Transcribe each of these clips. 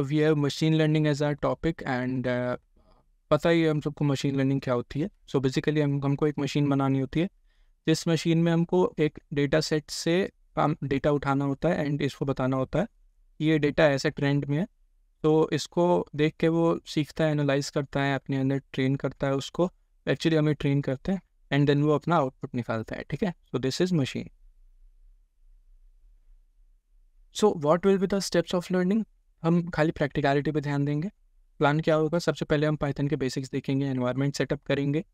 तो we have machine learning as our topic and पता ही है हम सबको मशीन लर्निंग क्या होती है सो so बेसिकली हम हमको एक मशीन बनानी होती है जिस मशीन में हमको एक डेटा सेट से हम डेटा उठाना होता है एंड इसको बताना होता है ये डेटा ऐसे ट्रेंड में है तो इसको देख के वो सीखता है एनालाइज करता है अपने अंदर ट्रेन करता है उसको एक्चुअली हमें ट्रेन करते हैं एंड देन वो अपना आउटपुट निकालता है ठीक है so this is machine so what will be the steps of learning हम खाली प्रैक्टिकलिटी पे ध्यान देंगे प्लान क्या होगा सबसे पहले हम पाइथन के बेसिक्स देखेंगे एनवायरनमेंट सेटअप करेंगे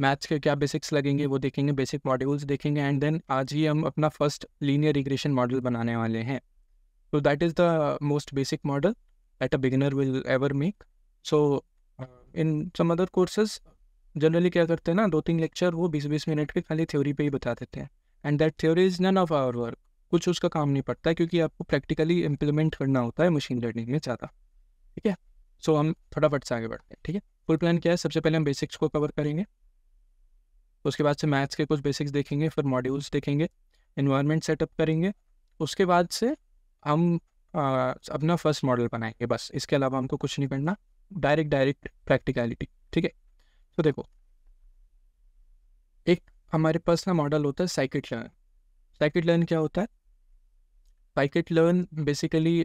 मैथ्स के क्या बेसिक्स लगेंगे वो देखेंगे बेसिक मॉड्यूल्स देखेंगे एंड देन आज ही हम अपना फर्स्ट लीनियर रिग्रेशन मॉडल बनाने वाले हैं तो that is the most basic model at a beginner will ever make so in some other courses generally क्या करते हैं ना दो तीन लेक्चर वो बीस बीस मिनट के खाली थ्योरी पे ही बता देते हैं and that theory is none of our work कुछ उसका काम नहीं पड़ता है क्योंकि आपको प्रैक्टिकली इम्प्लीमेंट करना होता है मशीन लर्निंग में ज़्यादा ठीक है सो हम फटाफट से आगे बढ़ते हैं ठीक है फुल प्लान क्या है सबसे पहले हम बेसिक्स को कवर करेंगे उसके बाद से मैथ्स के कुछ बेसिक्स देखेंगे फिर मॉड्यूल्स देखेंगे इन्वायरमेंट सेटअप करेंगे उसके बाद से हम आ, अपना फर्स्ट मॉडल बनाएंगे बस इसके अलावा हमको कुछ नहीं करना डायरेक्ट डायरेक्ट प्रैक्टिकलिटी ठीक है तो देखो एक हमारे पास ना मॉडल होता है साइकिट लर्न साइकिट लर्न क्या होता है पैकेट लर्न बेसिकली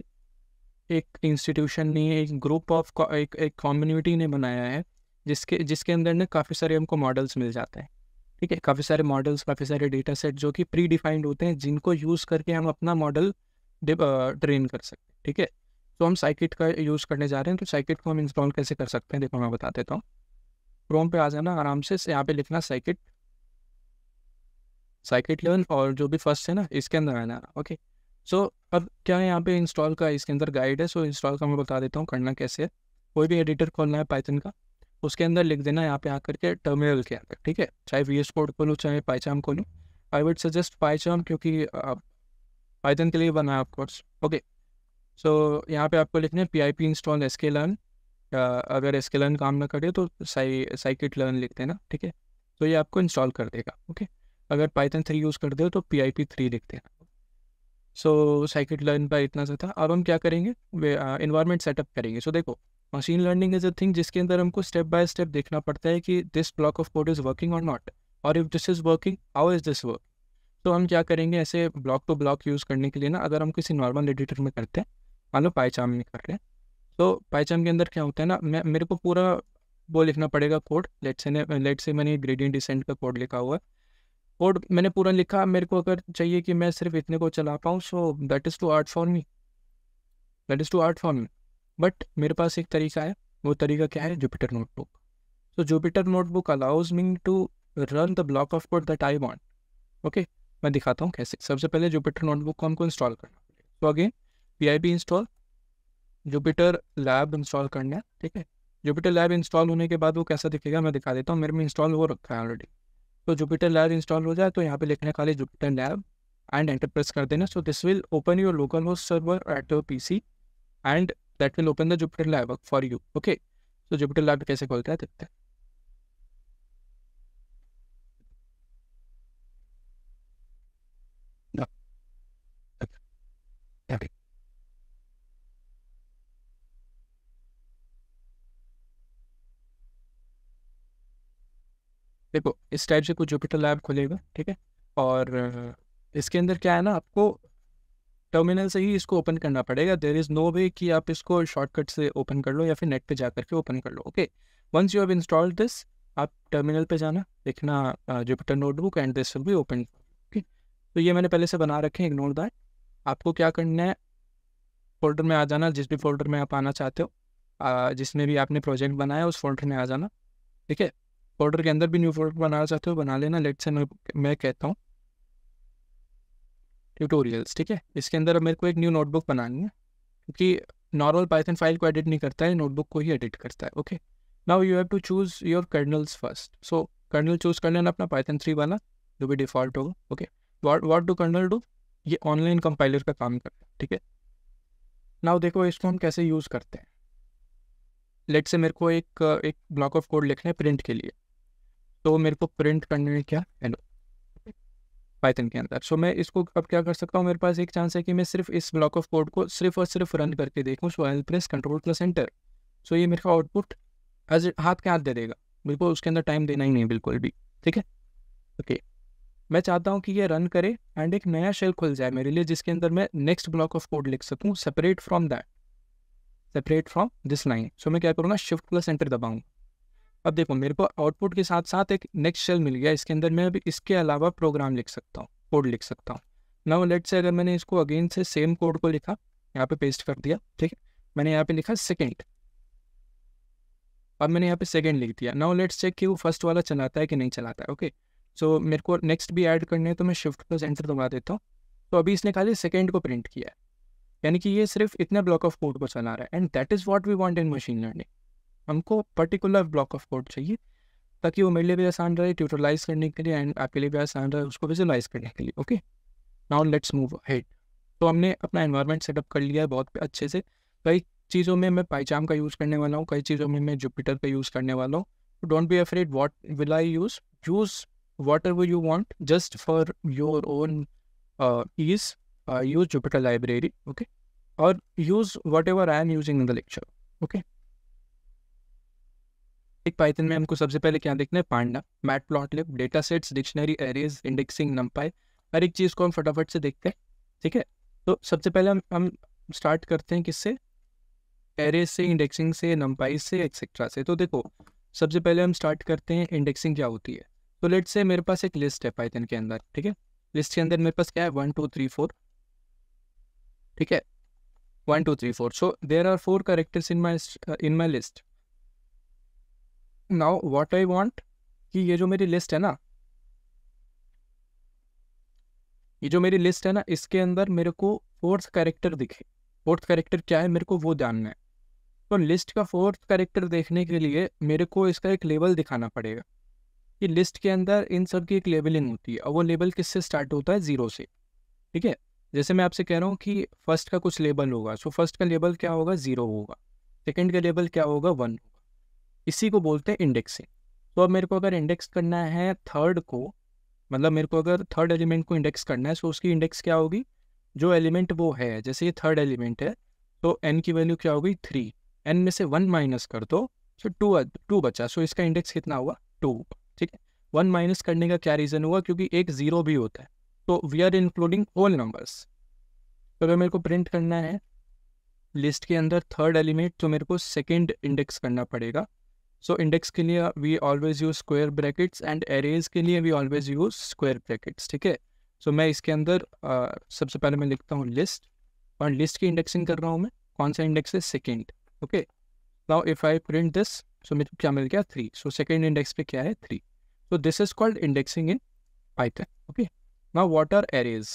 एक इंस्टीट्यूशन ने एक ग्रुप ऑफ एक एक कम्युनिटी ने बनाया है जिसके जिसके अंदर ना काफ़ी सारे हमको मॉडल्स मिल जाते हैं ठीक है काफ़ी सारे मॉडल्स काफ़ी सारे डेटा सेट जो कि प्री डिफाइंड होते हैं जिनको यूज़ करके हम अपना मॉडल ट्रेन कर सकते हैं ठीक है तो हम साइकिट का यूज़ करने जा रहे हैं तो साइकिट को हम इंस्टॉल कैसे कर सकते हैं देखो मैं बता देता हूँ क्रोम पे आ जाना आराम से यहाँ पे लिखना साइकिट साइकिट लर्न और जो भी फर्स्ट है ना इसके अंदर आना ओके सो अब क्या है यहाँ पे इंस्टॉल का इसके अंदर गाइड है सो इंस्टॉल का मैं बता देता हूँ करना कैसे है कोई भी एडिटर खोलना है पाइथन का उसके अंदर लिख देना यहाँ पे आकर के टर्मिनल के अंदर ठीक है चाहे वी एस कोड खोलूँ चाहे पाइचाम खोलूँ आई वुड सजेस्ट पाइचाम क्योंकि पाइथन के लिए बना है ऑफकोर्स ओके सो यहाँ पे आपको लिखना है P I P install S K learn अगर एस के लर्न काम ना करे तो साई साइकिट लर्न लिख देना ठीक है तो ये आपको इंस्टॉल कर देगा ओके अगर पाइथन थ्री यूज़ कर दे तो पी आई पी थ्री लिख देना सो साइकिट लर्न पर इतना सा था अब हम क्या करेंगे इन्वायरमेंट सेटअप करेंगे सो so, देखो machine learning is a thing जिसके अंदर हमको स्टेप बाय स्टेप देखना पड़ता है कि this block of code is working और नॉट और if this is working how is this work तो हम क्या करेंगे ऐसे ब्लॉक टू ब्लॉक यूज़ करने के लिए ना अगर हम किसी नॉर्मल एडिटर में करते हैं मान लो पाईचाम में कर रहे हैं तो पाईचाम के अंदर क्या होता है ना मैं मेरे को पूरा वो लिखना पड़ेगा कोड लेट से लेट से मैंने ग्रेडियंट डिसेंट का कोड लिखा हुआ है कोड मैंने पूरा लिखा मेरे को अगर चाहिए कि मैं सिर्फ इतने को चला पाऊँ so that is too hard for me that is too hard for me but मेरे पास एक तरीका है वो तरीका क्या है Jupyter notebook so Jupyter notebook allows me to run the block of code that I want okay मैं दिखाता हूँ कैसे सबसे पहले जुपिटर नोटबुक को हमको इंस्टॉल करना तो again P I P install Jupyter lab install करना है ठीक है जुपिटर लैब इंस्टॉल होने के बाद वो कैसा दिखेगा मैं दिखा देता हूँ मेरे में इंस्टॉल हो रखा है ऑलरेडी तो जुपिटर लैब इंस्टॉल हो जाए तो यहाँ पे लिखने है खाली Jupyter lab and enter press कर देना so this will open your local host server at your P C and that will open the Jupyter lab for you okay तो जुपिटर लैब कैसे खोलता है देखते हैं Okay. देखो इस टाइप से कुछ जुपिटर लैब खुलेगा ठीक है और इसके अंदर क्या है ना आपको टर्मिनल से ही इसको ओपन करना पड़ेगा देर इज़ नो वे कि आप इसको शॉर्टकट से ओपन कर लो या फिर नेट पे जा करके ओपन कर लो okay once you have installed this आप टर्मिनल पे जाना देखना Jupyter notebook and this will be open okay तो ये मैंने पहले से बना रखे हैं इग्नोर दैट आपको क्या करना है फोल्डर में आ जाना जिस भी फोल्डर में आप आना चाहते हो जिसमें भी आपने प्रोजेक्ट बनाया उस फोल्डर में आ जाना ठीक है बॉर्डर के अंदर भी न्यू प्रोडक्ट बनाना चाहते हो बना लेना लेट से मैं मैं कहता हूँ ट्यूटोरियल्स ठीक है इसके अंदर अब मेरे को एक न्यू नोटबुक बनानी है क्योंकि नॉर्मल पाइथन फाइल को एडिट नहीं करता है नोटबुक को ही एडिट करता है okay now you have to choose your kernels first so kernel choose कर लेना अपना पाइथन थ्री वाला जो भी डिफ़ॉल्ट होगा okay what what do kernel do ये ऑनलाइन कंपाइलर का काम करता है ठीक है नाउ देखो इसको हम कैसे यूज़ करते हैं लेट से मेरे को एक एक ब्लॉक ऑफ कोड लिखना है प्रिंट के लिए तो मेरे को प्रिंट करने में क्या हेलो पाइथन के अंदर सो मैं इसको अब क्या कर सकता हूँ मेरे पास एक चांस है कि मैं सिर्फ इस ब्लॉक ऑफ कोड को सिर्फ और सिर्फ रन करके देखूँ so L press control plus enter so ये मेरे का आउटपुट एज हाथ के हाथ दे देगा बिल्कुल उसके अंदर टाइम देना ही नहीं बिल्कुल भी ठीक है ओके मैं चाहता हूँ कि ये रन करे एंड एक नया शेल खुल जाए मेरे लिए जिसके अंदर मैं नेक्स्ट ब्लॉक ऑफ कोड लिख सकूँ separate from that separate from this line so मैं क्या करूँगा शिफ्ट प्लस एंटर दबाऊँगा अब देखो मेरे को आउटपुट के साथ साथ एक नेक्स्ट शेल मिल गया इसके अंदर मैं अभी इसके अलावा प्रोग्राम लिख सकता हूँ कोड लिख सकता हूँ नाउ लेट से अगर मैंने इसको अगेन से सेम कोड को लिखा यहाँ पे पेस्ट कर दिया ठीक है मैंने यहाँ पे लिखा सेकेंड अब मैंने यहाँ पे सेकेंड लिख दिया नाउ लेट्स चेक कि वो फर्स्ट वाला चलाता है कि नहीं चलाता है ओके सो मेरे को नेक्स्ट भी ऐड करने है तो मैं शिफ्ट प्लस एंटर दबा देता हूँ तो अभी इसने खाली सेकेंड को प्रिंट किया है यानी कि ये सिर्फ इतना ब्लॉक ऑफ कोड को चला रहा है and that is what we want in machine learning हमको पर्टिकुलर ब्लॉक ऑफ कोड चाहिए ताकि वो मेरे लिए भी आसान रहे ट्यूटोलाइज करने के लिए एंड आपके लिए भी आसान रहे उसको विजुलाइज करने के लिए okay now let's move ahead तो हमने अपना इन्वायरमेंट सेटअप कर लिया है बहुत अच्छे से कई चीज़ों में मैं पाइचाम का यूज़ करने वाला हूँ कई चीज़ों में मैं जुपिटर का यूज़ करने वाला हूँ don't be afraid what will I use use whatever you want just for your own ease use Jupyter library okay और use whatever I am using in the lecture okay एक Python में हमको सबसे पहले क्या देखना है panda matplotlib data sets dictionary arrays indexing numpy हर एक चीज़ को हम फटाफट से देखते हैं ठीक है तो सबसे पहले हम हम स्टार्ट करते हैं किससे एरेज से इंडेक्सिंग से नंपाई से एक्सेट्रा से तो देखो सबसे पहले हम स्टार्ट करते हैं इंडेक्सिंग क्या होती है तो लेट से मेरे पास एक लिस्ट है पाइथन के अंदर ठीक है लिस्ट के अंदर मेरे पास क्या है वन टू थ्री फोर ठीक है one two three four so there are four characters in my in my list now what I want कि ये जो मेरी लिस्ट है ना ये जो मेरी लिस्ट है ना इसके अंदर मेरे को फोर्थ कैरेक्टर दिखे फोर्थ कैरेक्टर क्या है मेरे को वो जानना है तो लिस्ट का फोर्थ कैरेक्टर देखने के लिए मेरे को इसका एक लेवल दिखाना पड़ेगा कि लिस्ट के अंदर इन सब की एक लेबलिंग होती है और वो लेबल किससे स्टार्ट होता है ज़ीरो से ठीक है जैसे मैं आपसे कह रहा हूँ कि फर्स्ट का कुछ लेबल होगा सो फर्स्ट का लेबल क्या होगा ज़ीरो होगा सेकेंड का लेबल क्या होगा वन होगा इसी को बोलते हैं इंडेक्सिंग तो अब मेरे को अगर इंडेक्स करना है थर्ड को मतलब मेरे को अगर थर्ड एलिमेंट को इंडेक्स करना है तो उसकी इंडेक्स क्या होगी जो एलिमेंट वो है जैसे ये थर्ड एलिमेंट है तो एन की वैल्यू क्या होगी थ्री एन में से वन माइनस कर दो सो टू टू बचा सो इसका इंडेक्स कितना हुआ टू ठीक है वन माइनस करने का क्या रीज़न हुआ क्योंकि एक ज़ीरो भी होता है तो we are including whole numbers तो अगर मेरे को प्रिंट करना है लिस्ट के अंदर थर्ड एलिमेंट तो मेरे को सेकेंड इंडेक्स करना पड़ेगा सो इंडेक्स के लिए we always use square brackets and arrays के लिए we always use square brackets ठीक है सो मैं इसके अंदर सबसे पहले मैं लिखता हूँ लिस्ट और लिस्ट की इंडेक्सिंग कर रहा हूँ मैं कौन सा इंडेक्स है second okay now if I print this so मेरे क्या मिल गया थ्री सो सेकेंड इंडेक्स पे क्या है three so this is called indexing in Python okay now what are arrays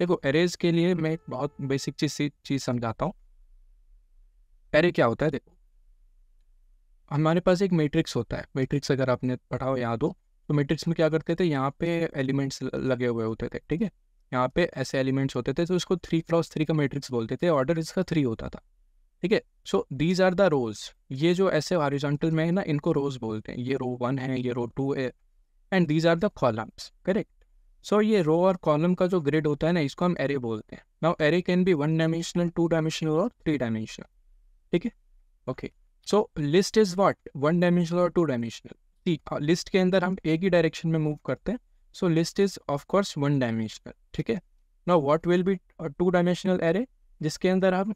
देखो एरेज के लिए मैं बहुत बेसिक चीज चीज समझाता हूँ एरे क्या होता है देखो हमारे पास एक मैट्रिक्स होता है मैट्रिक्स अगर आपने पढ़ा हो याद हो तो मैट्रिक्स में क्या करते थे यहाँ पे एलिमेंट्स लगे हुए होते थे ठीक है यहाँ पे ऐसे एलिमेंट्स होते थे तो इसको थ्री क्रॉस थ्री का मैट्रिक्स बोलते थे ऑर्डर इसका थ्री होता था ठीक है so these are the rows ये जो ऐसे ऑरिजेंटल में है ना इनको रोज बोलते हैं ये रो वन है ये रो टू है and these are the columns correct so ये रो और कॉलम का जो ग्रेड होता है ना इसको हम एरे बोलते हैं now array can be one dimensional two dimensional और थ्री डायमेंशनल ठीक है okay so list is what one dimensional और टू डायमेंशनल लिस्ट के अंदर हम एक ही डायरेक्शन में मूव करते हैं so list is of course one dimensional ठीक है ना what will be two dimensional array जिसके अंदर हम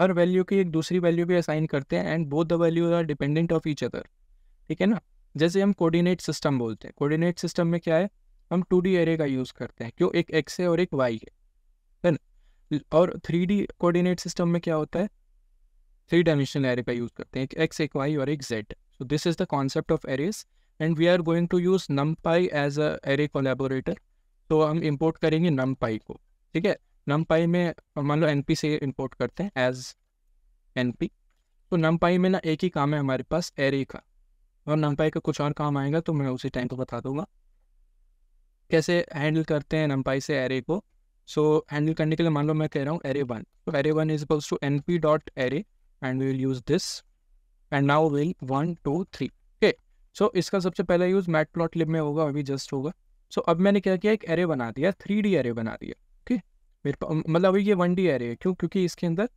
हर वैल्यू की एक दूसरी वैल्यू भी असाइन करते हैं and both the values are dependent of each other ठीक है ना जैसे हम कोऑर्डिनेट सिस्टम बोलते हैं कोऑर्डिनेट सिस्टम में क्या है हम टू डी एरे का यूज़ करते हैं क्यों एक एक्स है और एक वाई है है ना और थ्री डी कोऑर्डिनेट सिस्टम में क्या होता है थ्री डायमेंशनल एरे का यूज़ करते हैं एक एक्स एक वाई और एक Z so this is the concept of arrays and we are going to use numpy as a array collaborator तो हम इम्पोर्ट करेंगे नम पाई को ठीक है नम पाई में मान लो एन पी से इम्पोर्ट करते हैं एज एन पी तो नम पाई में ना एक ही काम है हमारे पास एरे का और नम पाई का कुछ और काम आएगा तो मैं उसी टाइम को बता दूंगा कैसे हैंडल करते हैं नम पाई से एरे को सो so, हैंडल करने के लिए मान लो मैं कह रहा हूँ एरे वन तो array one is equals to N P dot array and we will use this and now will one two three okay so इसका सबसे पहला यूज मैट प्लॉट लिप में होगा अभी जस्ट होगा सो so, अब मैंने क्या किया एक एरे बना दिया थ्री डी एरे बना दिया ओके मेरे पास मतलब अभी ये वन डी एरे है क्यों क्योंकि इसके अंदर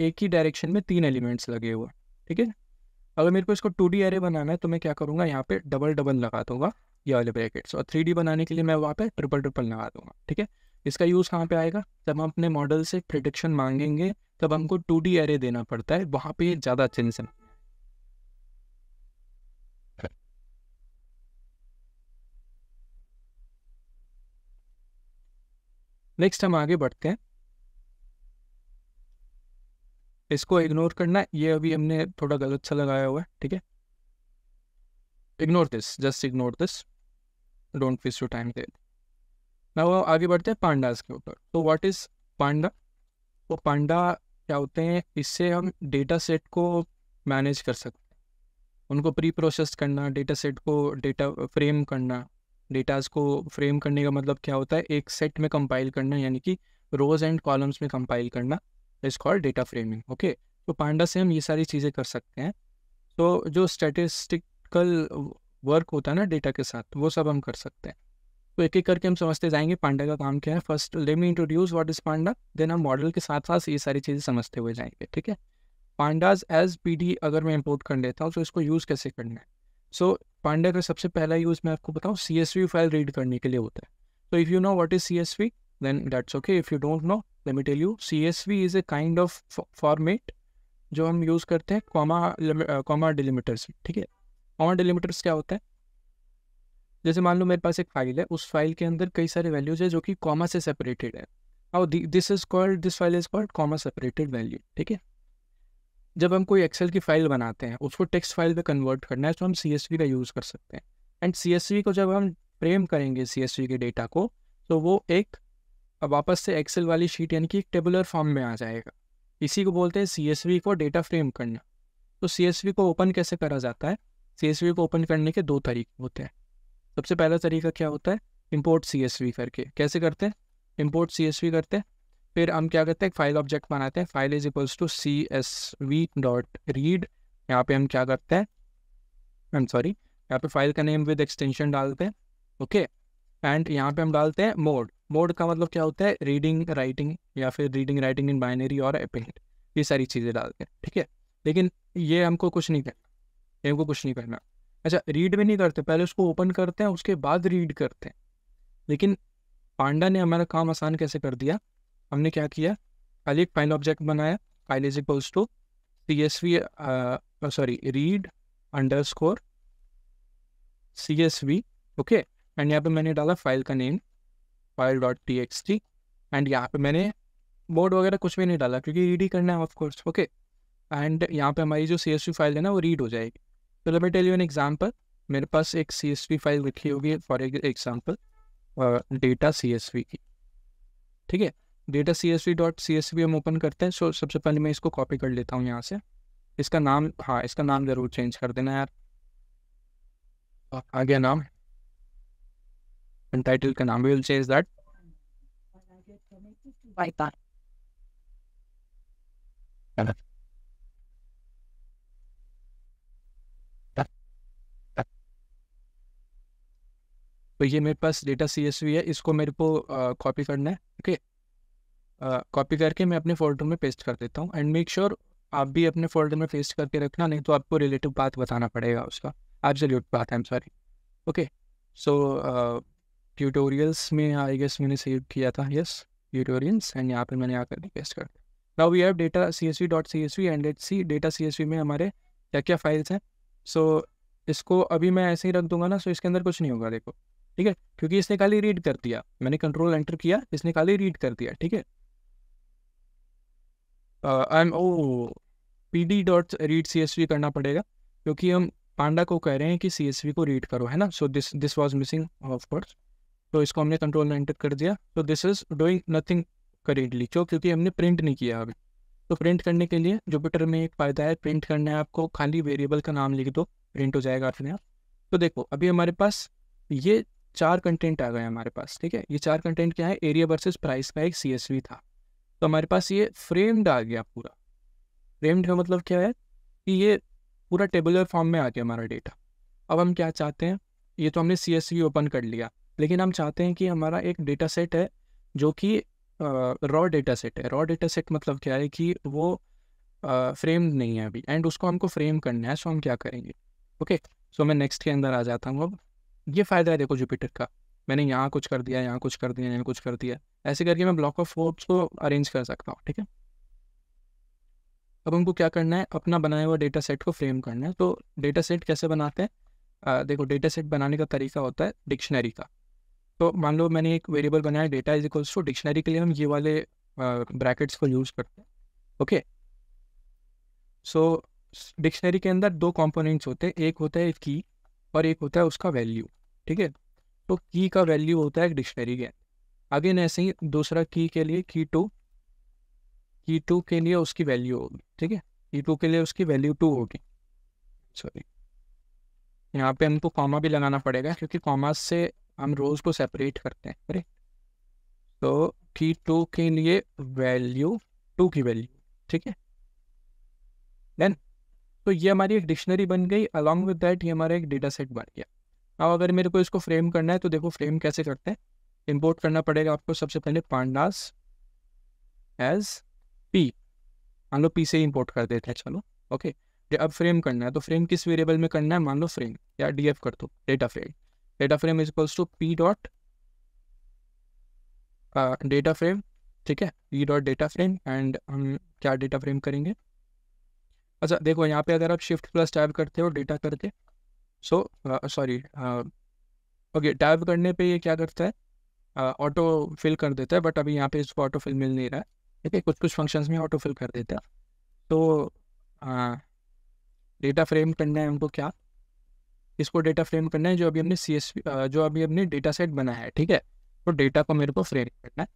एक ही डायरेक्शन में तीन एलिमेंट्स लगे हुए ठीक है अगर मेरे को इसको टू डी एरे बनाना है तो मैं क्या करूँगा यहाँ पे डबल डबल लगा दूंगा ये वाले ब्रैकेट्स और थ्री डी बनाने के लिए मैं वहाँ पे ट्रिपल ट्रिपल लगा दूंगा ठीक है इसका यूज़ कहाँ पे आएगा जब हम अपने मॉडल से प्रिडिक्शन मांगेंगे तब हमको टू डी एरे देना पड़ता है वहां पे ज़्यादा अच्छे से नेक्स्ट हम आगे बढ़ते हैं इसको इग्नोर करना ये अभी हमने थोड़ा गलत सा लगाया हुआ है ठीक है ignore this just ignore this don't waste your time there ना वो आगे बढ़ते हैं पांडास के ऊपर तो व्हाट इज पांडा वो तो पांडा क्या होते हैं इससे हम डेटा सेट को मैनेज कर सकते हैं उनको प्री प्रोसेस करना डेटा सेट को डेटा फ्रेम करना डेटाज को फ्रेम करने का मतलब क्या होता है एक सेट में कंपाइल करना यानी कि रोज एंड कॉलम्स में कंपाइल करना is called data framing okay तो पांडा से हम ये सारी चीज़ें कर सकते हैं तो जो स्टेटिस्टिकल वर्क होता है ना डेटा के साथ वो सब हम कर सकते हैं तो एक एक करके हम समझते जाएंगे पांडा का काम क्या है first let me introduce what is panda then हम मॉडल के साथ साथ ये सारी चीज़ें समझते हुए जाएंगे ठीक है पांडाज एज पी अगर मैं इम्पोर्ट कर लेता हूँ तो इसको यूज़ कैसे करना है सो पांडा का सबसे पहला यूज़ मैं आपको बताऊँ C S V file read करने के लिए होता है तो if you know what is C S V then that's okay if you don't know let me tell you C S V is a kind of format जो हम use करते हैं कॉमा कॉमा डिलीमीटर्स ठीक है comma delimiters क्या होता है जैसे मान लो मेरे पास एक फाइल है उस फाइल के अंदर कई सारे वैल्यूज है जो कि कॉमा से सेपरेटेड है और this is called this file is called comma separated value ठीक है जब हम कोई एक्सेल की फाइल बनाते हैं उसको टेक्स्ट फाइल में कन्वर्ट करना है तो हम सी का यूज़ कर सकते हैं एंड सी को जब हम फ्रेम करेंगे सी के डेटा को तो वो एक वापस से एक्सेल वाली शीट यानी कि एक टेबुलर फॉर्म में आ जाएगा इसी को बोलते हैं सी को डेटा फ्रेम करना तो सी को ओपन कैसे करा जाता है सी को ओपन करने के दो तरीके होते हैं सबसे पहला तरीका क्या होता है इम्पोर्ट सी एस वी करके कैसे करते हैं इम्पोर्ट सी एस वी करते हैं फिर हम क्या करते हैं फाइल ऑब्जेक्ट बनाते हैं file is equals to C S V dot read यहाँ पे हम क्या करते हैं आई एम सॉरी यहाँ पे फाइल का नेम विद एक्सटेंशन डालते हैं ओके एंड यहाँ पे हम डालते हैं मोड मोड का मतलब क्या होता है रीडिंग राइटिंग या फिर रीडिंग राइटिंग इन बाइनरी और एपेंट ये सारी चीज़ें डालते हैं ठीक है लेकिन ये हमको कुछ नहीं करना हमको कुछ नहीं करना अच्छा रीड भी नहीं करते पहले उसको ओपन करते हैं उसके बाद रीड करते हैं लेकिन पांडा ने हमारा काम आसान कैसे कर दिया हमने क्या किया पहले एक फाइल ऑब्जेक्ट बनाया file is equals to C S V sorry read underscore C S V okay and यहाँ पे मैंने डाला फाइल का name file dot T X T and यहाँ पे मैंने बोर्ड वगैरह कुछ भी नहीं डाला क्योंकि रीड ही करना है ऑफकोर्स ओके एंड यहाँ पे हमारी जो सी एस वी फाइल है ना वो रीड हो जाएगी तो let me tell you an example मेरे पास एक सी फाइल लिखी होगी फॉर एग्जांपल डेटा सी की ठीक है data C S V dot C S V हम ओपन करते हैं सो so, सबसे पहले मैं इसको कॉपी कर लेता हूँ यहाँ से इसका नाम हाँ इसका नाम ज़रूर चेंज कर देना यार आ गया नाम टाइटल का नाम विल चेंज दैट तो ये मेरे पास डेटा सी एस वी है इसको मेरे को कॉपी करना है ओके कॉपी करके मैं अपने फोल्डर में पेस्ट कर देता हूँ एंड मेक श्योर आप भी अपने फोल्डर में पेस्ट करके रखना नहीं तो आपको रिलेटिव बात बताना पड़ेगा उसका absolute path I am sorry okay so tutorials में आई गेस मैंने सेव किया था यस ट्यूटोरियल्स एंड यहाँ पर मैंने आकर पेस्ट कर दिया now we have data C S V dot C S V and at C data C S V में हमारे क्या क्या फाइल्स हैं सो so, इसको अभी मैं ऐसे ही रख दूंगा ना सो so इसके अंदर कुछ नहीं होगा देखो ठीक है क्योंकि इसने खाली रीड कर दिया मैंने कंट्रोल एंटर किया इसने खाली रीड कर दिया ठीक है I M O P D dot read C S V करना पड़ेगा क्योंकि हम पांडा को कह रहे हैं कि सी एस वी को रीड करो है ना so this this was missing of course तो इसको हमने कंट्रोल एंटर कर दिया तो this is doing nothing currently क्यों क्योंकि हमने प्रिंट नहीं किया अभी तो प्रिंट करने के लिए जुपिटर में एक फ़ायदा है प्रिंट करना है आपको खाली वेरिएबल का नाम लिख दो प्रिंट हो जाएगा अपने आप तो देखो अभी हमारे पास ये चार कंटेंट आ गए हमारे पास ठीक है ये चार कंटेंट क्या है एरिया वर्सेस प्राइस का एक सी था तो हमारे पास ये फ्रेम्ड आ गया पूरा फ्रेम्ड का मतलब क्या है कि ये पूरा टेबुलर फॉर्म में आ गया हमारा डेटा अब हम क्या चाहते हैं ये तो हमने सी ओपन कर लिया लेकिन हम चाहते हैं कि हमारा एक डेटा सेट है जो कि रॉ डेटा सेट है रॉ डेटा सेट मतलब क्या है कि वो फ्रेम uh, नहीं है अभी एंड उसको हमको फ्रेम करना है सो हम क्या करेंगे ओके okay? सो so मैं नेक्स्ट के अंदर आ जाता हूँ अब ये फ़ायदा है देखो जुपिटर का मैंने यहाँ कुछ कर दिया यहाँ कुछ कर दिया यहाँ कुछ कर दिया ऐसे करके मैं ब्लॉक ऑफ फोर्स को अरेंज कर सकता हूँ ठीक है अब हमको क्या करना है अपना बनाया हुआ डेटा सेट को फ्रेम करना है तो डेटा सेट कैसे बनाते हैं देखो डेटा सेट बनाने का तरीका होता है डिक्शनरी का तो मान लो मैंने एक वेरिएबल बनाया data is equals to dictionary के लिए हम ये वाले ब्रैकेट्स को यूज़ करते हैं ओके सो डिक्शनरी के अंदर दो कंपोनेंट्स होते हैं एक होता है की और एक होता है उसका वैल्यू ठीक है तो की का वैल्यू होता है डिक्शनरी के अगेन ऐसे ही दूसरा की के लिए की टू की टू के लिए उसकी वैल्यू होगी ठीक है की टू के लिए उसकी वैल्यू टू होगी सॉरी यहाँ पे हमको कॉमा भी लगाना पड़ेगा क्योंकि कॉमा से हम रोज को सेपरेट करते हैं अरे तो की टू के लिए वैल्यू टू की वैल्यू ठीक है देन तो ये हमारी एक डिक्शनरी बन गई अलॉन्ग विद डैट ये हमारा एक डेटा सेट बन गया अब अगर मेरे को इसको फ्रेम करना है तो देखो फ्रेम कैसे करते हैं इम्पोर्ट करना पड़ेगा आपको सबसे पहले पांडास एज पी मान लो पी से इम्पोर्ट कर देते हैं चलो ओके अब फ्रेम करना है तो फ्रेम किस वेरिएबल में करना है मान लो फ्रेम या डी एफ कर दो data frame data frame is equals to P dot data frame ठीक है P dot data frame and हम क्या डेटा फ्रेम करेंगे अच्छा देखो यहाँ पे अगर आप शिफ्ट प्लस टाइप करते हो डेटा करके सो सॉरी ओके टाइप करने पे ये क्या करता है ऑटो uh, फिल कर देता है बट अभी यहाँ पे इसको ऑटो फिल मिल नहीं रहा है ठीक है कुछ कुछ फंक्शंस में ऑटो फिल कर देता है तो डेटा uh, फ्रेम करना है हमको क्या इसको डेटा फ्रेम करना है जो अभी हमने सी uh, जो अभी हमने डेटा सेट बनाया है ठीक है तो डेटा को मेरे को फ्रेम करना है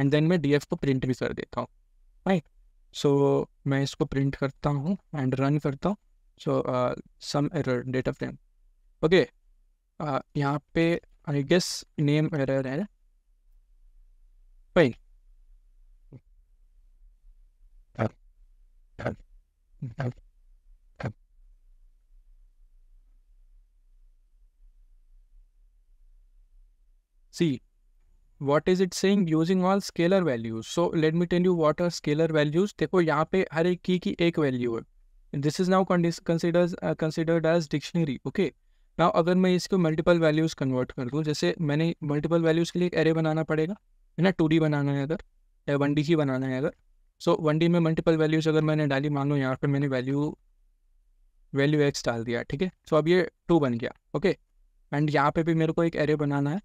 एंड देन मैं डी को प्रिंट भी कर देता हूँ राइट सो so, मैं इसको प्रिंट करता हूँ एंड रन करता हूँ so some error data frame okay यहाँ पे आई गेस नेम एरर है भाई see what is it saying using all scalar values so let me tell you what are scalar values देखो यहाँ पे हर एक की की एक वैल्यू है this is now considers considered as dictionary okay now अगर मैं इसको मल्टीपल वैल्यूज कन्वर्ट कर दूँ जैसे मैंने मल्टीपल वैल्यूज के लिए एक एरे बनाना पड़ेगा है ना टू डी बनाना है अगर या वन डी ही बनाना है अगर सो वन डी में मल्टीपल वैल्यूज अगर मैंने डाली मान लो यहाँ पे मैंने वैल्यू वैल्यू एक्स डाल दिया ठीक है सो अब ये टू बन गया ओके एंड यहाँ पे भी मेरे को एक एरे बनाना है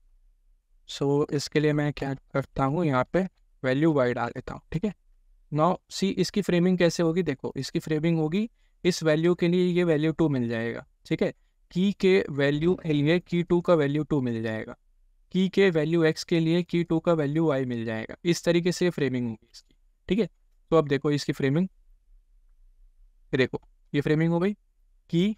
सो so, इसके लिए मैं क्या करता हूँ यहाँ पे वैल्यू वाई डाल देता हूँ ठीक है नाउ सी इसकी फ्रेमिंग कैसे होगी देखो इसकी फ्रेमिंग होगी इस वैल्यू के लिए ये वैल्यू टू मिल जाएगा ठीक है की के वैल्यू के लिए की टू का वैल्यू टू मिल जाएगा की के वैल्यू एक्स के लिए की टू का वैल्यू वाई मिल जाएगा इस तरीके से फ्रेमिंग होगी इसकी ठीक है तो अब देखो इसकी फ्रेमिंग देखो ये फ्रेमिंग हो गई की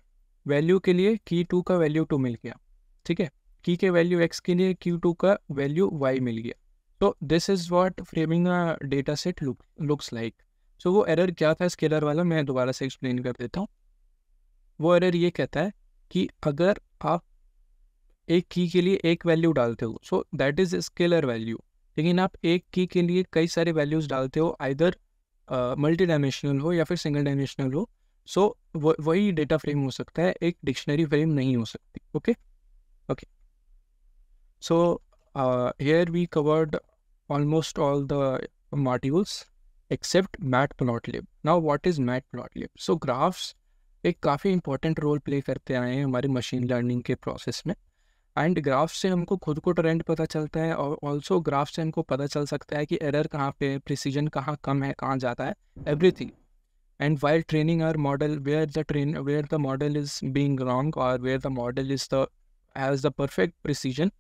वैल्यू के लिए की टू का वैल्यू टू मिल गया ठीक है की के वैल्यू एक्स के लिए क्यू टू का वैल्यू वाई मिल गया तो this is what framing data set looks like so वो एरर क्या था स्केलर वाला मैं दोबारा से एक्सप्लेन कर देता हूँ वो एरर ये कहता है कि अगर आप एक की के लिए एक वैल्यू डालते हो so that is scalar value लेकिन आप एक की के लिए कई सारे वैल्यूज़ डालते हो आइधर मल्टी डायमेंशनल हो या फिर सिंगल डायमेंशनल हो सो so, वही डेटा फ्रेम हो सकता है एक डिक्शनरी फ्रेम नहीं हो सकती okay okay? So uh, here we covered almost all the modules except matplotlib. Now what is matplotlib? So graphs एक काफ़ी इंपॉर्टेंट रोल प्ले करते आए हैं हमारे मशीन लर्निंग के प्रोसेस में एंड ग्राफ से हमको खुद को ट्रेंड पता चलता है और ऑल्सो ग्राफ से हमको पता चल सकता है कि एरर कहाँ पे प्रिसीजन कहाँ कम है कहाँ जाता है everything and while training our model where the train where the model is being wrong और where the model is the has the perfect precision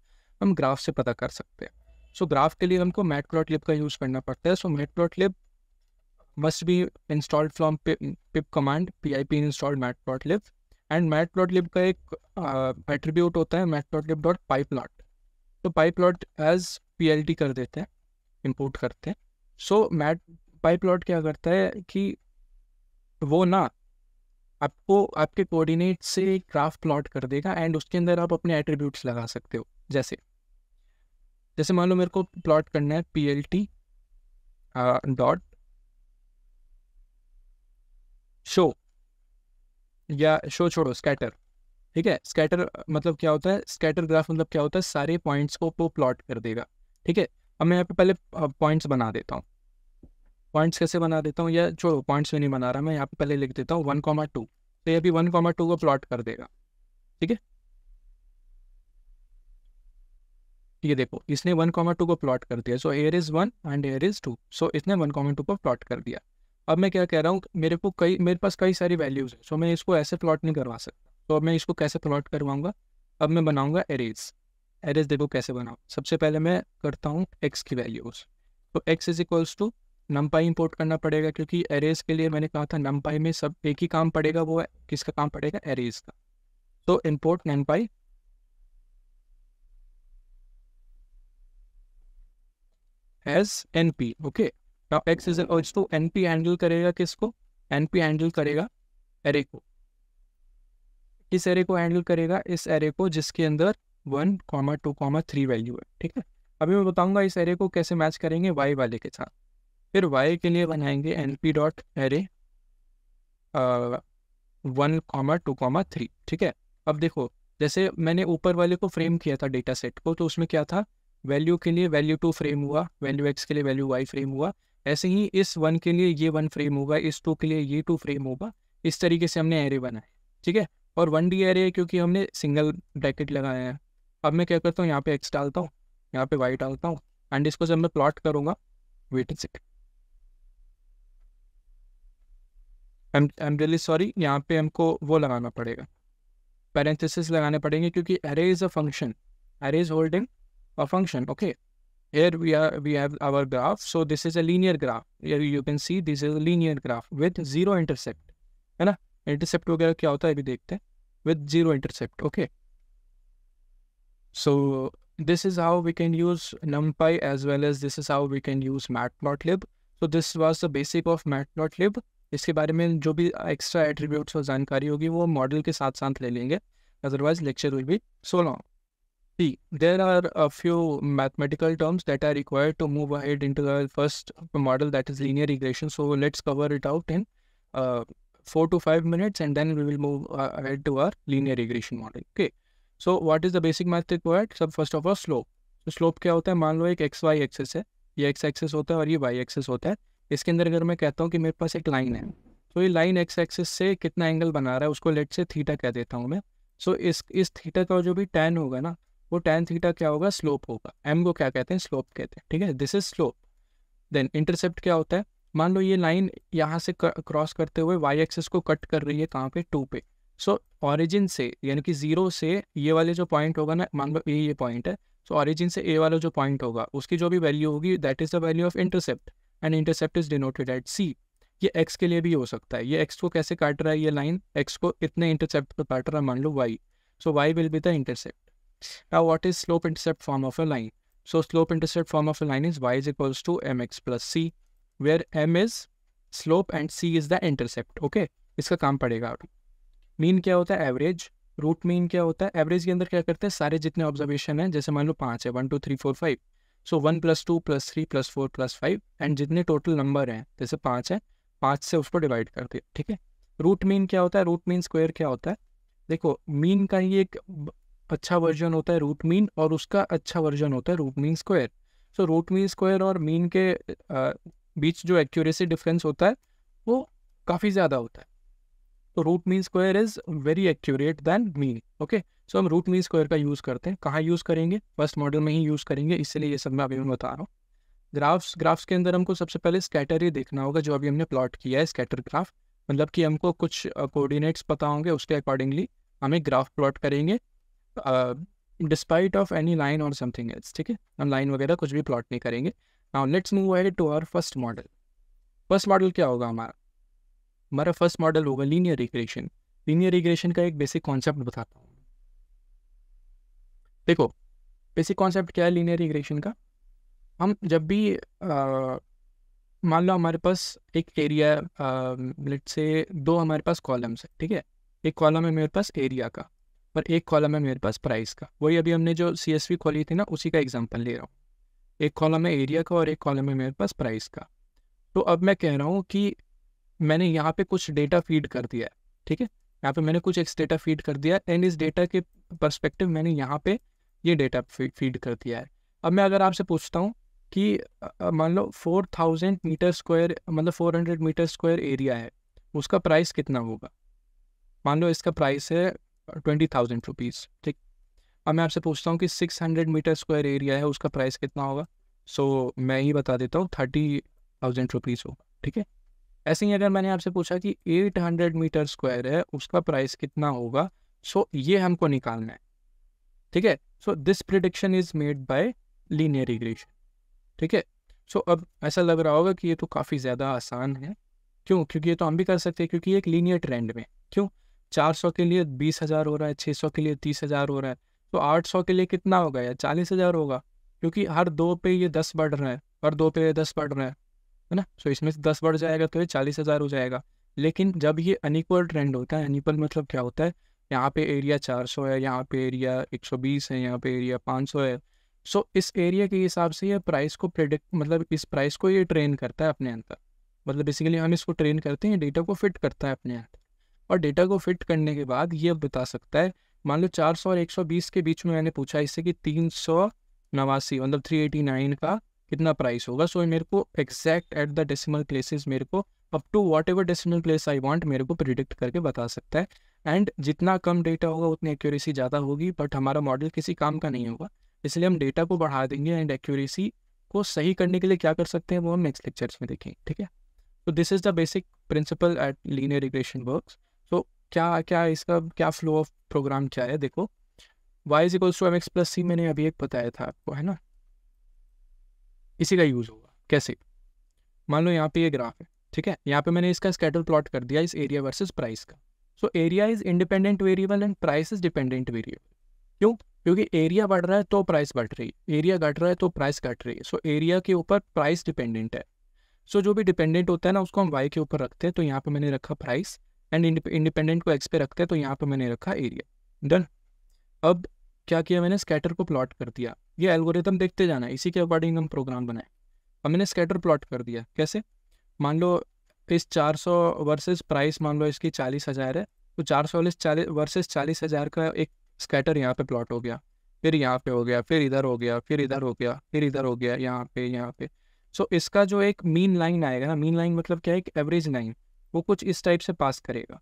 हम ग्राफ से पता कर सकते हैं सो so, ग्राफ के लिए हमको मैट प्लॉट लिप का यूज़ करना पड़ता है so matplotlib must be installed from pip command P I P installed matplotlib and matplotlib का एक एट्रीब्यूट होता है matplotlib dot pyplot तो pyplot as P L T कर देते हैं import करते हैं सो मैट पाइप प्लॉट क्या करता है कि वो ना आपको आपके कोऑर्डिनेट से एक ग्राफ प्लॉट कर देगा एंड उसके अंदर आप अपने एट्रीब्यूट्स लगा सकते हो जैसे जैसे मान लो मेरे को प्लॉट करना है P L T dot show या शो छोड़ो स्कैटर ठीक है स्कैटर मतलब क्या होता है स्कैटर ग्राफ मतलब क्या होता है सारे पॉइंट्स को वो प्लॉट कर देगा ठीक है अब मैं यहाँ पे पहले पॉइंट्स बना देता हूँ पॉइंट्स कैसे बना देता हूँ या छोड़ो पॉइंट्स में नहीं बना रहा मैं यहाँ पे पहले लिख देता हूँ वन कॉमा टू तो ये भी वन कॉमा टू को प्लॉट कर देगा ठीक है ये देखो इसने वन कॉमा टू को प्लॉट कर दिया so here is one and here is two so इसने वन कॉमा टू को प्लॉट कर दिया अब मैं क्या कह रहा हूँ मेरे को कई मेरे पास कई सारी वैल्यूज़ हैं सो मैं इसको ऐसे प्लॉट नहीं करवा सकता तो अब मैं इसको कैसे प्लॉट करवाऊंगा अब मैं बनाऊंगा एरेज एरेज देखो कैसे बनाऊँ सबसे पहले मैं करता हूँ एक्स की वैल्यूज़ तो X is equals to numpy import करना पड़ेगा क्योंकि एरेज के लिए मैंने कहा था नमपाई में सब एक ही काम पड़ेगा वो है किसका काम पड़ेगा एरेज का तो import numpy as N P okay now X is as तो एन पी हैंडल करेगा किसको एन पी हैंडल करेगा एरे को किस एरे को हैंडल करेगा इस एरे को जिसके अंदर one comma two comma three value है ठीक है अभी मैं बताऊंगा इस एरे को कैसे मैच करेंगे वाई वाले के साथ फिर वाई के लिए बनाएंगे N P dot array one comma two comma three ठीक है अब देखो जैसे मैंने ऊपर वाले को फ्रेम किया था डेटा सेट को तो उसमें क्या था वैल्यू के लिए वैल्यू टू फ्रेम हुआ वैल्यू एक्स के लिए वैल्यू वाई फ्रेम हुआ ऐसे ही इस वन के लिए ये वन फ्रेम होगा इस टू के लिए ये टू फ्रेम होगा इस तरीके से हमने एरे बनाए ठीक है और वन डी एरे है क्योंकि हमने सिंगल ब्रैकेट लगाया है अब मैं क्या करता हूँ यहाँ पे एक्स डालता हूँ यहाँ पे वाई डालता हूँ एंड इसको जब मैं प्लॉट करूँगा wait and second I am really sorry यहाँ पे हमको वो लगाना पड़ेगा पैरेंथिस लगाने पड़ेंगे क्योंकि array is a function array is holding a function okay here we are we have our graph so this is a linear graph here you can see this is a linear graph with zero intercept है ना intercept वगैरह क्या होता है अभी देखते हैं with zero intercept okay so this is how we can use numpy as well as this is how we can use matplotlib so this was the basic of matplotlib इसके बारे में जो भी एक्स्ट्रा एट्रीब्यूट्स और जानकारी होगी वो model के साथ साथ ले लेंगे otherwise lecture will be so long See, there are a few mathematical terms that are required to move ahead into the first model that is linear regression. So let's cover it out in uh, four to five minutes and then we will move uh, ahead to our linear regression model. Okay. So what is the basic math required? So first of all slope. So slope kya hota hai? Maan lo ek X Y axis है ये x access होता है और ये Y access होता है इसके अंदर अगर मैं कहता हूँ कि मेरे पास एक लाइन है तो ये लाइन एक्स एक्सेस से कितना एंगल बना रहा है उसको लेट से थीटा कह देता हूँ मैं so, is, is theta ka jo bhi tan hoga na, वो टेन थीटा क्या होगा स्लोप होगा एम को क्या कहते हैं स्लोप कहते हैं ठीक है this is slope then intercept क्या होता है मान लो ये लाइन यहाँ से क्रॉस करते हुए वाई एक्सेस को कट कर रही है कहाँ पे टू पे सो so, ऑरिजिन से यानी कि जीरो से ये वाले जो पॉइंट होगा ना मान लो ये ये पॉइंट है सो so, ऑरिजिन से ए वाला जो पॉइंट होगा उसकी जो भी वैल्यू होगी that is the value of intercept and intercept is denoted at C ये एक्स के लिए भी हो सकता है ये एक्स को कैसे काट रहा है ये लाइन एक्स को इतने इंटरसेप्ट पर काट रहा है मान लो Y so Y will be the intercept Now what is slope intercept form of a line? So slope intercept form of a line is y is equals to mx plus c where m is slope and C is the intercept okay इसका काम पड़ेगा mean क्या होता है average root mean क्या होता है average के अंदर क्या करते हैं सारे जितने ऑब्जर्वेशन है जैसे मान लो पाँच है one two three four five so one plus two plus three plus four plus five and जितने टोटल नंबर हैं जैसे पाँच है पाँच से उसको डिवाइड कर दिया ठीक है रूट मीन क्या होता है रूट मीन स्क्वायर क्या होता है देखो मीन का ही एक अच्छा वर्जन होता है रूट मीन और उसका अच्छा वर्जन होता है root mean square so root mean square और मीन के बीच जो एक्यूरेसी डिफरेंस होता है वो काफ़ी ज़्यादा होता है तो root mean square is very accurate than mean okay so हम रूट मीन स्क्वायर का यूज़ करते हैं कहाँ यूज़ करेंगे फर्स्ट मॉडल में ही यूज़ करेंगे इसलिए ये सब मैं अभी बता रहा हूँ ग्राफ्स ग्राफ्स के अंदर हमको सबसे पहले स्कैटर ही देखना होगा जो अभी हमने प्लॉट किया है स्कैटर ग्राफ मतलब कि हमको कुछ कोऑर्डिनेट्स पता होंगे उसके अकॉर्डिंगली हम एक ग्राफ प्लॉट करेंगे डिस्पाइट ऑफ एनी लाइन और समथिंग एल्स ठीक है हम लाइन वगैरह कुछ भी प्लॉट नहीं करेंगे now let's move ahead to our first model first model क्या होगा हमारा हमारा फर्स्ट मॉडल होगा लीनियर रिग्रेशन लीनियर रिग्रेशन का एक बेसिक कॉन्सेप्ट बताता हूँ देखो बेसिक कॉन्सेप्ट क्या है लीनियर रिग्रेशन का हम जब भी uh, मान लो हमारे पास एक एरिया लेट से दो हमारे पास कॉलम्स है ठीक है एक कॉलम है मेरे पास एरिया का पर एक कॉलम है मेरे पास प्राइस का वही अभी हमने जो सी एस वी खोली थी ना उसी का एग्जाम्पल ले रहा हूँ एक कॉलम है एरिया का और एक कॉलम है मेरे पास प्राइस का तो अब मैं कह रहा हूँ कि मैंने यहाँ पे कुछ डेटा फीड कर दिया है ठीक है यहाँ पे मैंने कुछ एक डेटा फीड कर दिया एंड इस डेटा के परस्पेक्टिव मैंने यहाँ पे ये डेटा फीड कर दिया है अब मैं अगर आपसे पूछता हूँ कि मान लो फोर थाउजेंड मीटर स्क्वायर मतलब four hundred meter square area है उसका प्राइस कितना होगा मान लो इसका प्राइस है ट्वेंटी थाउजेंड रुपीज़ ठीक अब मैं आपसे पूछता हूँ कि six hundred meter square area है उसका प्राइस कितना होगा सो so, मैं ही बता देता हूँ थर्टी थाउजेंड रुपीज़ होगा ठीक है ऐसे ही अगर मैंने आपसे पूछा कि एट हंड्रेड मीटर स्क्वायर है उसका प्राइस कितना होगा सो so, ये हमको निकालना है ठीक है so this prediction is made by linear regression ठीक है सो अब ऐसा लग रहा होगा कि ये तो काफ़ी ज़्यादा आसान है क्यों क्योंकि ये तो हम भी कर सकते हैं क्योंकि एक लीनियर ट्रेंड में क्यों चार सौ के लिए बीस हज़ार हो रहा है छः सौ के लिए तीस हज़ार हो रहा है तो आठ सौ के लिए कितना होगा या चालीस हज़ार होगा क्योंकि हर दो पे ये दस बढ़ रहे हैं हर दो पे ये दस बढ़ रहे हैं है ना सो तो इसमें से दस बढ़ जाएगा तो ये चालीस हज़ार हो जाएगा लेकिन जब ये अनिक्वल ट्रेंड होता है अनिक्वल मतलब क्या होता है यहाँ पे एरिया सौ है यहाँ पे एरिया बीस है यहाँ पे एरिया सौ है सो so, इस एरिया के हिसाब से ये प्राइस को प्रेडिक्ट मतलब इस प्राइस को ये ट्रेन करता है अपने अंदर मतलब बेसिकली हम इसको ट्रेन करते हैं डेटा को फिट करता है अपने अंदर और डेटा को फिट करने के बाद ये बता सकता है मान लो 400 और 120 के बीच में मैंने पूछा इससे कि तीन सौ नवासी मतलब थ्री एटी नाइन का कितना प्राइस होगा सो so, मेरे को exact at the decimal places मेरे को up to whatever decimal place I want मेरे को प्रिडिक्ट करके बता सकता है एंड जितना कम डेटा होगा उतनी एक्यूरेसी ज़्यादा होगी बट हमारा मॉडल किसी काम का नहीं होगा इसलिए हम डेटा को बढ़ा देंगे एंड एक्यूरेसी को सही करने के लिए क्या कर सकते हैं वो हम नेक्स्ट लेक्चर्स में देखेंगे ठीक है तो this is the basic principle at linear regression works क्या क्या इसका क्या फ्लो ऑफ प्रोग्राम क्या है देखो Y is equals to M X plus C मैंने अभी एक बताया था आपको है ना इसी का यूज़ होगा कैसे मान लो यहाँ पे ये ग्राफ है ठीक है यहाँ पे मैंने इसका स्केटल प्लॉट कर दिया इस एरिया वर्सेस प्राइस का so area is independent variable and price is dependent variable क्यों क्योंकि एरिया बढ़ रहा है तो प्राइस बढ़ रही है एरिया घट रहा है तो प्राइस घट रही है सो एरिया के ऊपर प्राइस डिपेंडेंट है सो so, जो भी डिपेंडेंट होता है ना उसको हम वाई के ऊपर रखते हैं तो यहाँ पे मैंने रखा प्राइस एंड इंडिपेंडेंट को एक्स पे रखते हैं तो यहाँ पे मैंने रखा एरिया डन अब क्या किया मैंने स्कैटर को प्लॉट कर दिया ये एल्गोरिथम देखते जाना इसी के अकॉर्डिंग हम प्रोग्राम बनाए अब मैंने स्कैटर प्लॉट कर दिया कैसे मान लो इस 400 वर्सेस प्राइस मान लो इसकी चालीस हज़ार है तो चार सौ चालीस वर्सेज चालीस हज़ार का एक स्कैटर यहाँ पे प्लॉट हो गया फिर यहाँ पे हो गया फिर इधर हो गया फिर इधर हो गया फिर इधर हो गया यहाँ पे यहाँ पे सो so, इसका जो एक मीन लाइन आएगा ना मीन लाइन मतलब क्या है एक एवरेज लाइन वो कुछ इस टाइप से पास करेगा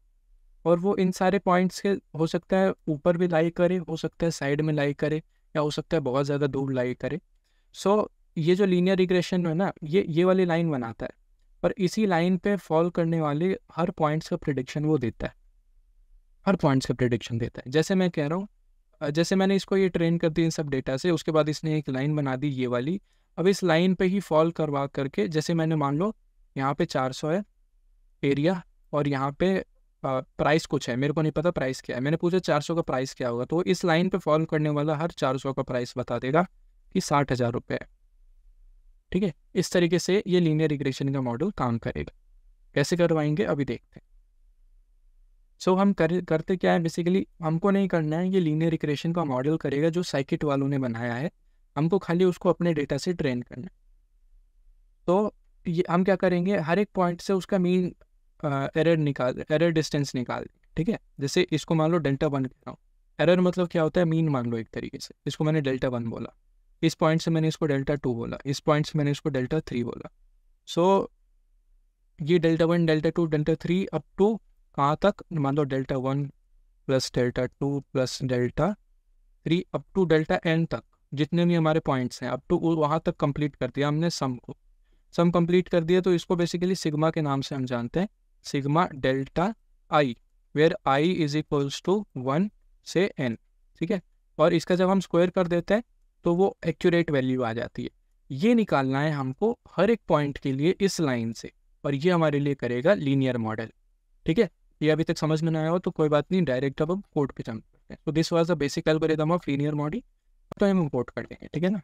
और वो इन सारे पॉइंट्स के हो सकता है ऊपर भी लाई करे हो सकता है साइड में लाई करे या हो सकता है बहुत ज़्यादा दूर लाई करे सो so, ये जो लीनियर रिग्रेशन है ना ये ये वाली लाइन बनाता है पर इसी लाइन पे फॉल करने वाले हर पॉइंट्स का प्रिडिक्शन वो देता है हर पॉइंट्स का प्रिडिक्शन देता है जैसे मैं कह रहा हूँ जैसे मैंने इसको ये ट्रेन कर दी इन सब डेटा से उसके बाद इसने एक लाइन बना दी ये वाली अब इस लाइन पे ही फॉल करवा करके जैसे मैंने मान लो यहाँ पे 400 है एरिया और यहाँ पे प्राइस कुछ है मेरे को नहीं पता प्राइस क्या है मैंने पूछा चार सौ का प्राइस क्या होगा तो इस लाइन पे फॉलो करने वाला हर चार सौ का प्राइस बता देगा कि साठ हज़ार रुपये है ठीक है इस तरीके से ये लीनियर रिग्रेशन का मॉडल काम करेगा कैसे करवाएंगे अभी देखते हैं सो so, हम कर करते क्या है बेसिकली हमको नहीं करना है ये लीनियर रिग्रेशन का मॉडल करेगा जो साइकिट वालों ने बनाया है हमको खाली उसको अपने डेटा से ट्रेन करना है तो ये हम क्या करेंगे हर एक पॉइंट से उसका मीन एरर निकाल एरर डिस्टेंस निकाल ठीक है जैसे इसको मान लो डेल्टा वन कह रहा हूँ एरर मतलब क्या होता है मीन मान लो एक तरीके से इसको मैंने डेल्टा वन बोला इस पॉइंट से मैंने इसको डेल्टा टू बोला इस पॉइंट से मैंने इसको डेल्टा थ्री बोला सो so, ये delta one delta two delta three up to कहाँ तक मान लो delta one plus delta two plus delta three up to delta N तक जितने भी हमारे पॉइंट्स हैं अप टू वहाँ तक कंप्लीट कर दिया हमने सम को सम कंप्लीट कर दिया तो इसको बेसिकली सिग्मा के नाम से हम जानते हैं sigma delta I where I is equals to one से एन ठीक है और इसका जब हम स्क्वायर कर देते हैं तो वो एक्यूरेट वैल्यू आ जाती है ये निकालना है हमको हर एक पॉइंट के लिए इस लाइन से और ये हमारे लिए करेगा लीनियर मॉडल ठीक है ये अभी तक समझ में ना आया हो तो कोई बात नहीं डायरेक्ट अब हम कोड पे जम्प करते हैं तो this was the basic algorithm of linear model तो हम इम्पोर्ट कर देंगे ठीक है ना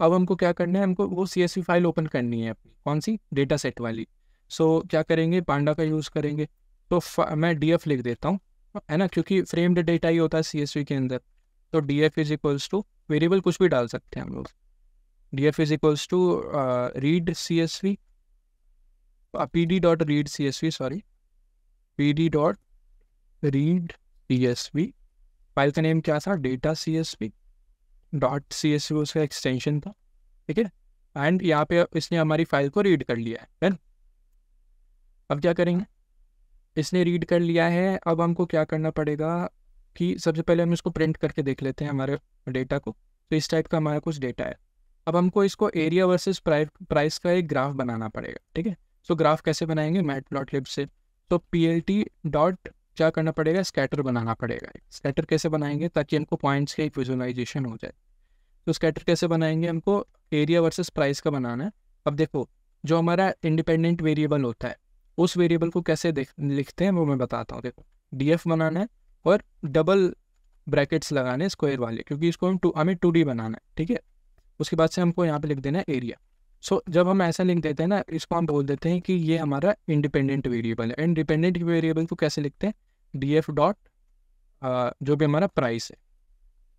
अब हमको क्या करना है हमको वो सी फाइल ओपन करनी है अपनी कौन सी डेटा सेट वाली सो so, क्या करेंगे पांडा का यूज़ करेंगे तो मैं डी एफ लिख देता हूँ है ना क्योंकि फ्रेम्ड डेटा ही होता है सी एस वी के अंदर तो D F is equals to variable कुछ भी डाल सकते हैं हम लोग D F is equals to read C S V P D dot read C S V sorry P D dot read C S V file का name क्या था data C S V dot C S V उसका extension था ठीक है and यहाँ पे इसने हमारी फाइल को रीड कर लिया है ना अब क्या करेंगे इसने रीड कर लिया है अब हमको क्या करना पड़ेगा कि सबसे पहले हम इसको प्रिंट करके देख लेते हैं हमारे डेटा को तो इस टाइप का हमारा कुछ डेटा है अब हमको इसको एरिया वर्सेस प्राइस का एक ग्राफ बनाना पड़ेगा ठीक है सो तो ग्राफ कैसे बनाएंगे मैट प्लॉट लिप से तो पी डॉट क्या करना पड़ेगा स्कैटर बनाना पड़ेगा स्कैटर कैसे बनाएंगे ताकि हमको पॉइंट्स का एक विजुअलाइजेशन हो जाए तो स्कैटर कैसे बनाएंगे हमको एरिया वर्सेस प्राइस का बनाना है अब देखो जो हमारा इंडिपेंडेंट वेरिएबल होता है उस वेरिएबल को कैसे देख लिखते हैं वो मैं बताता हूँ देखो डी एफ बनाना है और डबल ब्रैकेट्स लगाने स्क्वायर वाले क्योंकि इसको हम टू हमें टू डी बनाना है ठीक है उसके बाद से हमको यहाँ पे लिख देना है एरिया सो so, जब हम ऐसा लिख देते हैं ना इसको हम बोल देते हैं कि ये हमारा इंडिपेंडेंट वेरिएबल है इंडिपेंडेंट वेरिएबल को कैसे लिखते हैं डी एफ डॉट जो भी हमारा प्राइस है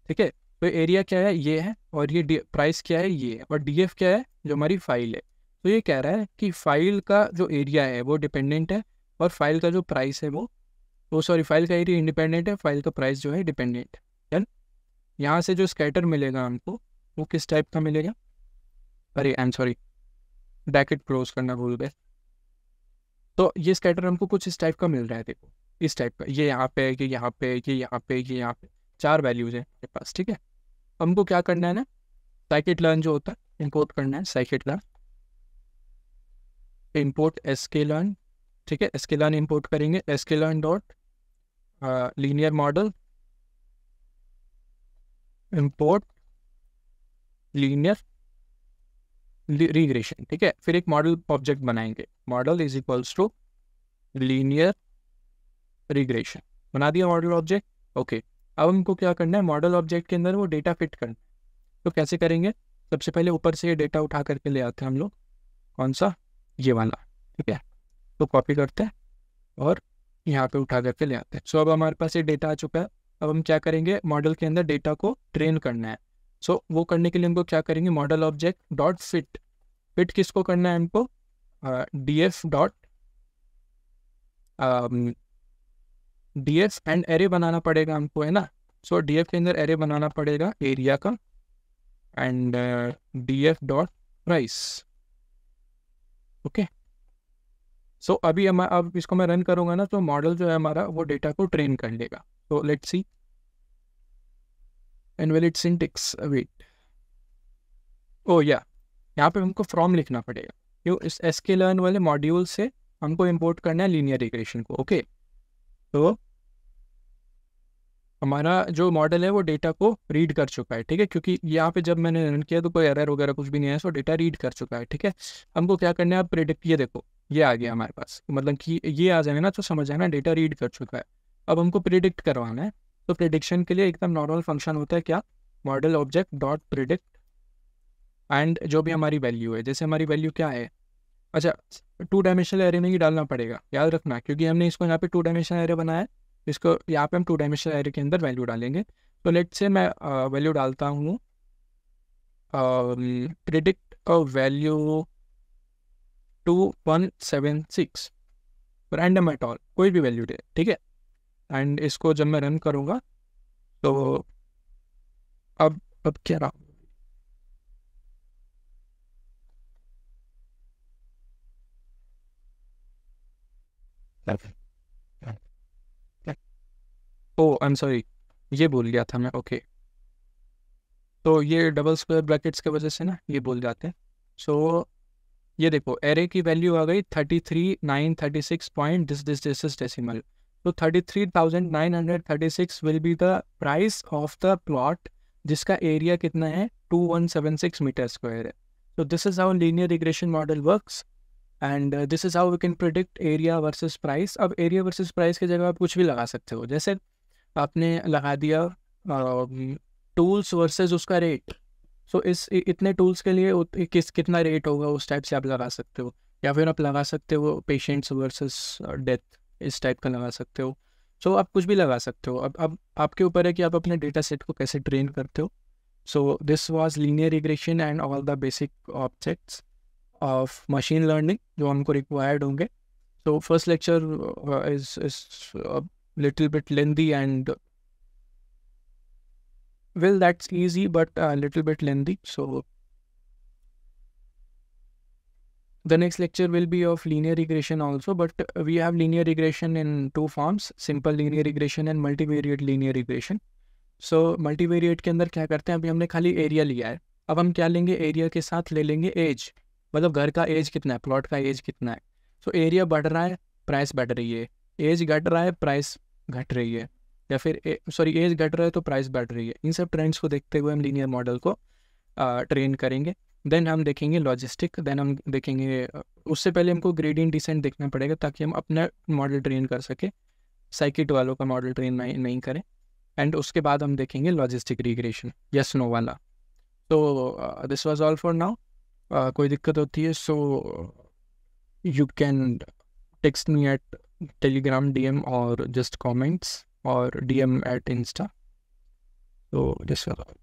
ठीक है तो एरिया क्या है ये है और ये प्राइस क्या है ये है और डी एफ क्या है जो हमारी फाइल है तो ये कह रहा है कि फाइल का जो एरिया है वो डिपेंडेंट है और फाइल का जो प्राइस है वो वो सॉरी फाइल का एरिया इंडिपेंडेंट है फाइल का प्राइस जो है डिपेंडेंट डन यहाँ से जो स्कैटर मिलेगा हमको वो किस टाइप का मिलेगा अरे I am sorry bracket close करना भूल गए तो ये स्कैटर हमको कुछ इस टाइप का मिल रहा है देखो इस टाइप का ये यहाँ पे ये यहाँ पे ये यहाँ पे ये यहाँ पे चार वैल्यूज़ हैं मेरे पास ठीक है हमको क्या करना है ना साइकिट लर्न जो होता है इम्पोर्ट करना है scikit learn import S K learn ठीक है एस के लर्न इम्पोर्ट करेंगे S K learn dot linear model import linear regression ठीक है फिर एक मॉडल ऑब्जेक्ट बनाएंगे model is equals to linear regression बना दिया मॉडल ऑब्जेक्ट ओके अब हमको क्या करना है मॉडल ऑब्जेक्ट के अंदर वो डेटा फिट करना है तो कैसे करेंगे सबसे पहले ऊपर से ये डेटा उठा करके ले आते हैं हम लोग कौन सा ये वाला ठीक है तो कॉपी करते हैं और यहाँ पे उठा करके ले आते हैं सो अब हमारे पास ये डेटा आ चुका है अब हम क्या करेंगे मॉडल के अंदर डेटा को ट्रेन करना है सो so, वो करने के लिए हमको क्या करेंगे model object dot fit fit किसको करना है हमको D F dot D F and array बनाना पड़ेगा हमको है ना सो so, डी एफ के अंदर एरे बनाना पड़ेगा एरिया का and D F dot price okay so अभी हम अब इसको मैं रन करूंगा ना तो मॉडल जो है हमारा वो डेटा को ट्रेन कर लेगा तो लेट सी एनवेलिड सिंटिक्स वेट ओ या यहाँ पे हमको फ्रॉम लिखना पड़ेगा क्यों इस एस के लर्न वाले मॉड्यूल से हमको इम्पोर्ट करना है लीनियर रिग्रेशन को ओके okay? तो हमारा जो मॉडल है वो डेटा को रीड कर चुका है ठीक है क्योंकि यहाँ पे जब मैंने रन किया तो कोई एरर वगैरह कुछ भी नहीं है सो डेटा रीड कर चुका है ठीक है हमको क्या करना है आप प्रिडिक्ट ये देखो ये आ गया हमारे पास मतलब कि ये आ जाएगा ना तो समझ आएगा डेटा रीड कर चुका है अब हमको प्रिडिक्ट करवाना है तो प्रिडिक्शन के लिए एकदम नॉर्मल फंक्शन होता है क्या model object dot predict and जो भी हमारी वैल्यू है जैसे हमारी वैल्यू क्या है अच्छा टू डायमेंशनल एरे में ही डालना पड़ेगा याद रखना क्योंकि हमने इसको यहाँ पे टू डायमेंशनल एरे बनाया है इसको यहाँ पे हम टू डायमेंशनल एरे के अंदर वैल्यू डालेंगे तो लेट से मैं वैल्यू डालता हूँ predict value two one seven six random at all कोई भी वैल्यू दे ठीक है एंड इसको जब मैं रन करूँगा तो अब अब क्या रहा Perfect. Oh I am sorry ये बोल गया था मैं ओके तो ये डबल स्क्वायर ब्रैकेट्स की वजह से ना ये बोल जाते हैं सो so, ये देखो एरे की वैल्यू आ गई thirty three nine thirty six point this this this is decimal तो thirty three thousand nine hundred thirty six will be the price of the plot जिसका एरिया कितना है two one seven six metre square है तो this is how linear regression model work and this is how we can predict area versus price अब area versus price की जगह आप कुछ भी लगा सकते हो जैसे आपने लगा दिया टूल्स वर्सेस उसका रेट सो so, इस इतने टूल्स के लिए किस कितना रेट होगा उस टाइप से आप लगा सकते हो या फिर आप लगा सकते हो पेशेंट्स वर्सेस डेथ इस टाइप का लगा सकते हो सो so, आप कुछ भी लगा सकते हो अब अब आपके ऊपर है कि आप अपने डेटा सेट को कैसे ट्रेन करते हो so this was linear regression and all the basic objects of machine learning जो हमको रिक्वायर्ड होंगे so first lecture is is little bit lengthy and well that's easy but a little bit lengthy so the next lecture will be of linear regression also but we have linear regression in two forms simple linear regression and multivariate linear regression सो multivariate के अंदर क्या करते हैं अभी हमने खाली area लिया है अब हम क्या लेंगे एरिया के साथ ले लेंगे एज मतलब घर का एज कितना है प्लॉट का एज कितना है सो एरिया बढ़ रहा है प्राइस बढ़ रही है एज घट रहा है प्राइस घट रही है या फिर सॉरी एज घट रहा है तो प्राइस बढ़ रही है इन सब ट्रेंड्स को देखते हुए हम लीनियर मॉडल को ट्रेन करेंगे देन हम देखेंगे लॉजिस्टिक देन हम देखेंगे उससे पहले हमको ग्रेडियंट डिसेंट देखना पड़ेगा ताकि हम अपना मॉडल ट्रेन कर सके साइकिट वालों का मॉडल ट्रेन नहीं, नहीं करें एंड उसके बाद हम देखेंगे लॉजिस्टिक रिग्रेशन या स्नो वाला तो this was all for now कोई दिक्कत होती है so you can text me at telegram dm or just comments or dm at insta so just follow.